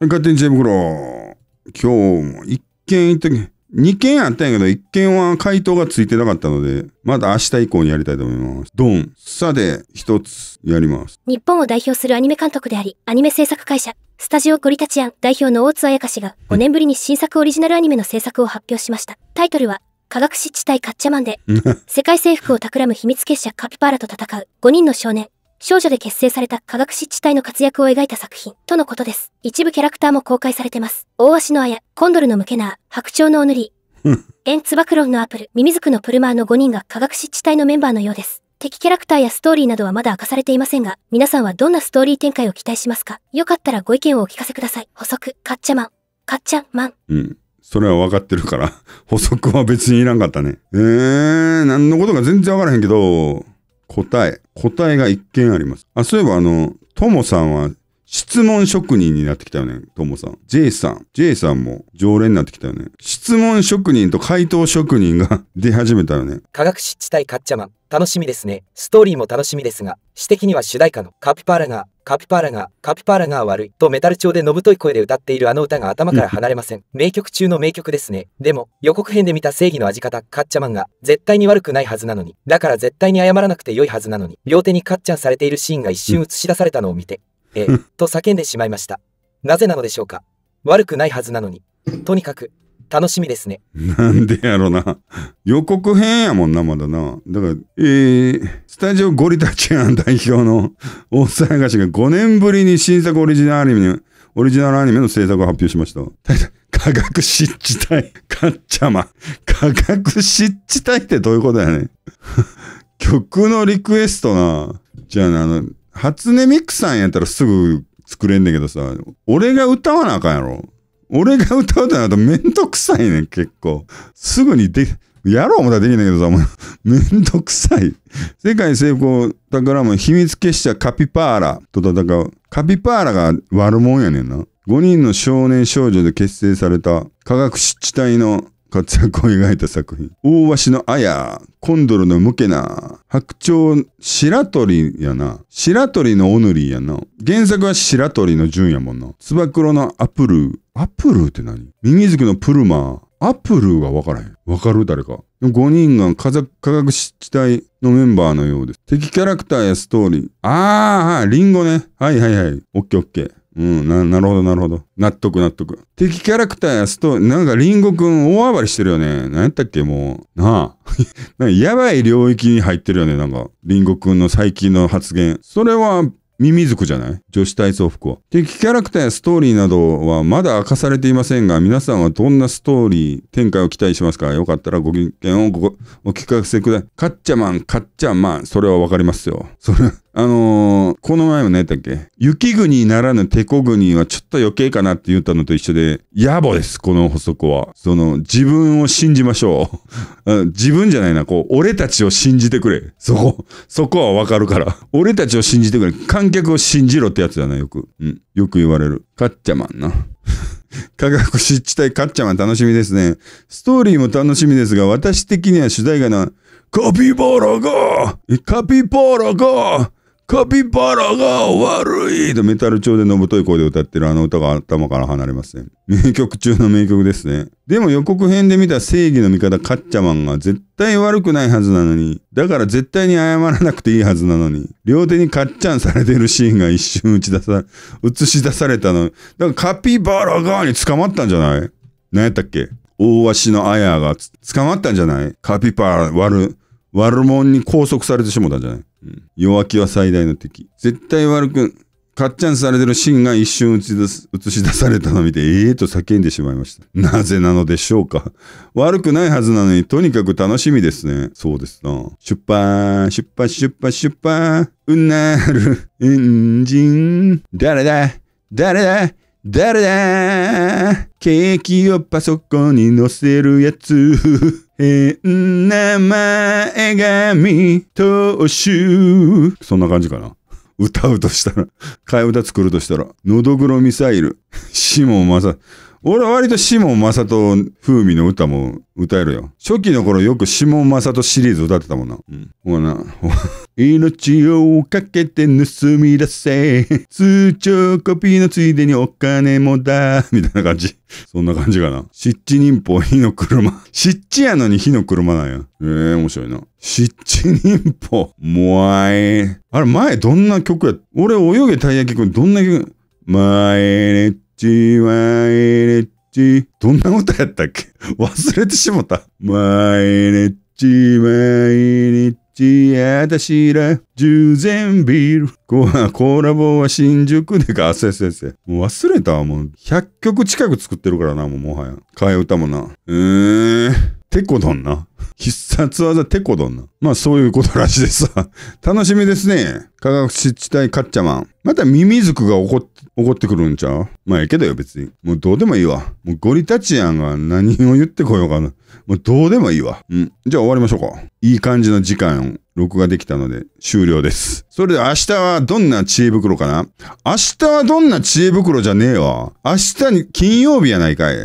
勝手にクロー。今日も一件言っとけ、二件あったんやけど、一件は回答がついてなかったので、また明日以降にやりたいと思います。ドン。さで、一つ、やります。日本を代表するアニメ監督であり、アニメ制作会社、スタジオゴリタチアン代表の大津彩香氏が、5年ぶりに新作オリジナルアニメの制作を発表しました。タイトルは、科学湿地帯カッチャマンで、世界征服を企む秘密結社カピパーラと戦う5人の少年、少女で結成された科学湿地帯の活躍を描いた作品、とのことです。一部キャラクターも公開されてます。大足の綾、コンドルのムケナー、白鳥のおぬり、エンツバクロンのアプル、ミミズクのプルマーの5人が科学湿地帯のメンバーのようです。敵キャラクターやストーリーなどはまだ明かされていませんが、皆さんはどんなストーリー展開を期待しますかよかったらご意見をお聞かせください。補足、かっちゃまん。かっちゃんまん。うん。それは分かってるから、補足は別にいらんかったね。えー、何のことか全然分からへんけど、答え。答えが一件あります。あ、そういえばあの、ともさんは質問職人になってきたよね、ともさん。J さん。J さんも常連になってきたよね。質問職人と回答職人が 出始めたよね。科学湿地帯カッチャマン。楽しみですね。ストーリーも楽しみですが、詩的には主題歌のカピパラがカピパラが、カピパラが悪い、とメタル調でのぶとい声で歌っているあの歌が頭から離れません。名曲中の名曲ですね。でも、予告編で見た正義の味方、カッチャマンが、絶対に悪くないはずなのに、だから絶対に謝らなくて良いはずなのに、両手にカッチャンされているシーンが一瞬映し出されたのを見て、ええ、と叫んでしまいました。なぜなのでしょうか。悪くないはずなのに。とにかく、楽しみですね。なんでやろな。予告編やもんな、まだな。だから、えー、スタジオゴリタチアン代表の 大阪菓子が5年ぶりに新作オリジナルアニメオリジナルアニメの制作を発表しました。科学湿地帯。かっちゃま。科学湿地帯ってどういうことやね曲のリクエストな。じゃあな、あの、初音ミクさんやったらすぐ作れんねんけどさ、俺が歌わなあかんやろ。俺が歌うとなるとめんどくさいねん、結構。すぐにで、やろうもたらできないけどさ、めんどくさい。世界成功宝物秘密結社カピパーラと戦う。カピパーラが悪者やねんな。5人の少年少女で結成された科学地帯の活躍を描いた作品。大鷲の綾、コンドルのムケナ、白鳥、白鳥やな。白鳥のオヌリやな。原作は白鳥のンやもんな。つば九郎のアプル、アップルって何ミミズキのプルマー。アプルが分からへん。分かる誰か。5人が科学地帯のメンバーのようです。敵キャラクターやストーリー。ああ、リンゴね。はいはいはい。オッケーオッケー。うん、な、なるほど、なるほど。納得、納得。敵キャラクターやストーリー、なんかリンゴくん大暴れしてるよね。なんやったっけ、もう。なあ。やばい領域に入ってるよね、なんか。リンゴくんの最近の発言。それは、ミミズクじゃない女子体操服を。敵キャラクターやストーリーなどはまだ明かされていませんが、皆さんはどんなストーリー展開を期待しますかよかったらご意見をごお聞かせください。カッチャマン、カッチャマン。それはわかりますよ。それあのー、この前も何やったっけ雪国ならぬ手こ国はちょっと余計かなって言ったのと一緒で、野暮です、この補足は。その、自分を信じましょう。自分じゃないな、こう、俺たちを信じてくれ。そこ、そこはわかるから。俺たちを信じてくれ。観客を信じろってやつだな、よく。うん。よく言われる。カッチャマンな。科学湿地帯カッチャマン楽しみですね。ストーリーも楽しみですが、私的には主題歌の、カピバラがカピバラがカピバラが悪いとメタル調でのぶとい声で歌ってるあの歌が頭から離れません。名曲中の名曲ですね。でも予告編で見た正義の味方カッチャマンが絶対悪くないはずなのに、だから絶対に謝らなくていいはずなのに、両手にカッチャンされてるシーンが一瞬打ち出さ、映し出されたの。だからカピバラがに捕まったんじゃない何やったっけ大鷲のアヤが捕まったんじゃないカピバラ悪、悪者に拘束されてしもたんじゃない、うん、弱気は最大の敵。絶対悪くかっちゃんされてるシーンが一瞬映し出されたのを見て、ええー、と叫んでしまいました。なぜなのでしょうか。悪くないはずなのに、とにかく楽しみですね。そうですな。出ュッパー、出ュッー、うんなる、エンジン。誰だ、誰だ、誰だ、ケーキをパソコンに乗せるやつ。変な前髪投手。そんな感じかな。歌うとしたら、替え歌作るとしたら、のどぐろミサイル、シモンマサ、俺は割とシモン・マサト風味の歌も歌えるよ。初期の頃よくシモン・マサトシリーズ歌ってたもんな。うん。ほな、命をかけて盗み出せ。通帳コピーのついでにお金もだ。みたいな感じ。そんな感じかな。湿地忍法、火の車。湿地やのに火の車なんや。ええー、面白いな。湿地忍法。もわい。あれ、前どんな曲や俺、泳げたい焼きくんどんな曲前にちわいれち。どんな歌やったっけ忘れてしもた。わいれちわいれち。やだしら、従前ビール。ココラボは新宿でか、せせせ。もう忘れたわ、もう。100曲近く作ってるからな、もうもはや。替え歌もな。うー、てこどんな。必殺技テコドンな。まあそういうことらしいです。楽しみですね。科学湿地帯カッチャマン。またミミズクが怒っ怒ってくるんちゃうまあええけどよ別に。もうどうでもいいわ。もうゴリタチアンが何を言ってこようかな。もうどうでもいいわ。うん。じゃあ終わりましょうか。いい感じの時間を録画できたので終了です。それで明日はどんな知恵袋かな明日はどんな知恵袋じゃねえわ。明日に金曜日やないかい。